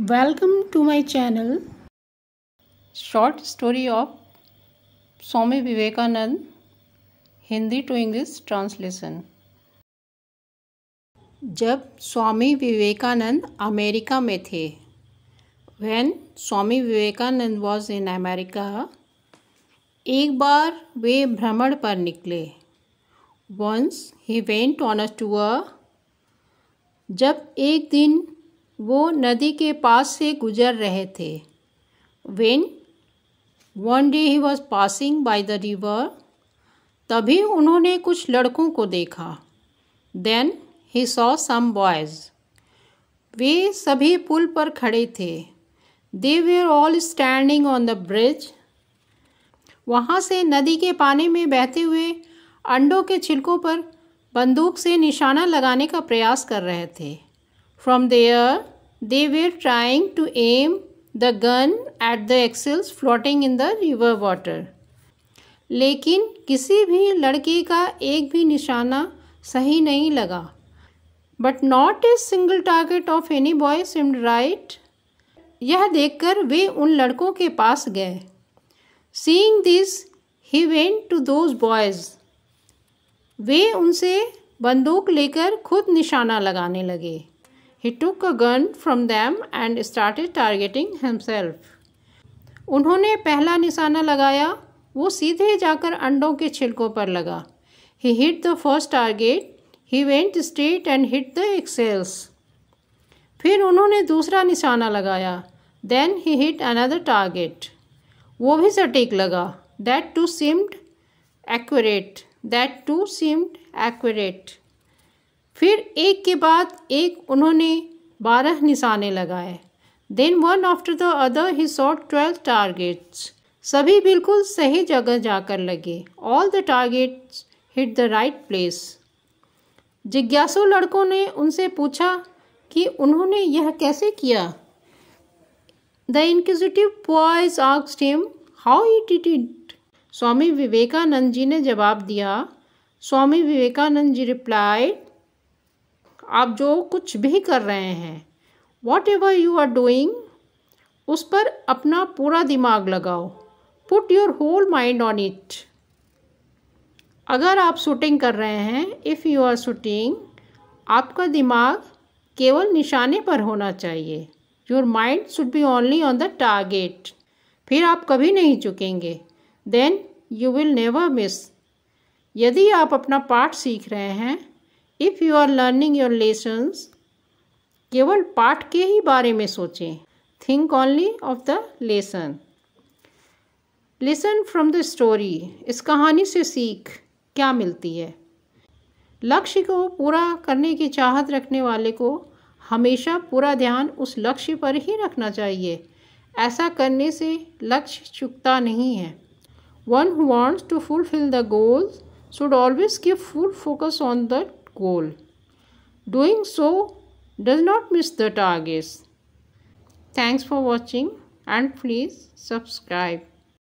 Welcome to my channel short story of Swami Vivekananda Hindi to English translation जब Swami Vivekananda America में थे when Swami Vivekananda was in America एक बार वे भ्रमण पर निकले once he went on a tour जब एक दिन वो नदी के पास से गुजर रहे थे when one day he was passing by the river तभी उन्होंने कुछ लड़कों को देखा then he saw some boys वे सभी पुल पर खड़े थे they were all standing on the bridge वहाँ से नदी के पानी में बहते हुए अंडों के छिलकों पर बंदूक से निशाना लगाने का प्रयास कर रहे थे From there, they were trying to aim the gun at the axles floating in the river water. लेकिन किसी भी लड़के का एक भी निशाना सही नहीं लगा but not a single target of any boy seemed right यह देखकर वे उन लड़कों के पास गए seeing this he went to those boys वे उनसे बंदूक लेकर खुद निशाना लगाने लगे he took a gun from them and start targeting himself उन्होंने पहला निशाना लगाया वो सीधे जाकर अंडों के छिलकों पर लगा he hit the first target he went straight and hit the eggshells फिर उन्होंने दूसरा निशाना लगाया then he hit another target वो भी सटीक लगा that too seemed accurate that too seemed accurate फिर एक के बाद एक उन्होंने बारह निशाने लगाए then one after the other he shot twelve targets सभी बिल्कुल सही जगह जाकर लगे all the targets hit the right place जिज्ञासु लड़कों ने उनसे पूछा कि उन्होंने यह कैसे किया द इंक्विजिटिव बॉयज आम how it it it Swami Vivekananda ji ने जवाब दिया स्वामी विवेकानंद जी रिप्लाइड आप जो कुछ भी कर रहे हैं whatever you are doing उस पर अपना पूरा दिमाग लगाओ put your whole mind on it अगर आप शूटिंग कर रहे हैं इफ़ यू आर शूटिंग आपका दिमाग केवल निशाने पर होना चाहिए your mind should be only on the target फिर आप कभी नहीं चुकेंगे then you will never miss यदि आप अपना पार्ट सीख रहे हैं if you are learning your lessons केवल पाठ के ही बारे में सोचें think only of the lesson lesson from the story इस कहानी से सीख क्या मिलती है लक्ष्य को पूरा करने की चाहत रखने वाले को हमेशा पूरा ध्यान उस लक्ष्य पर ही रखना चाहिए ऐसा करने से लक्ष्य चुकता नहीं है one who wants to fulfil the goals should always give full focus on the goal. Doing so does not miss the targets. Thanks for watching and please subscribe.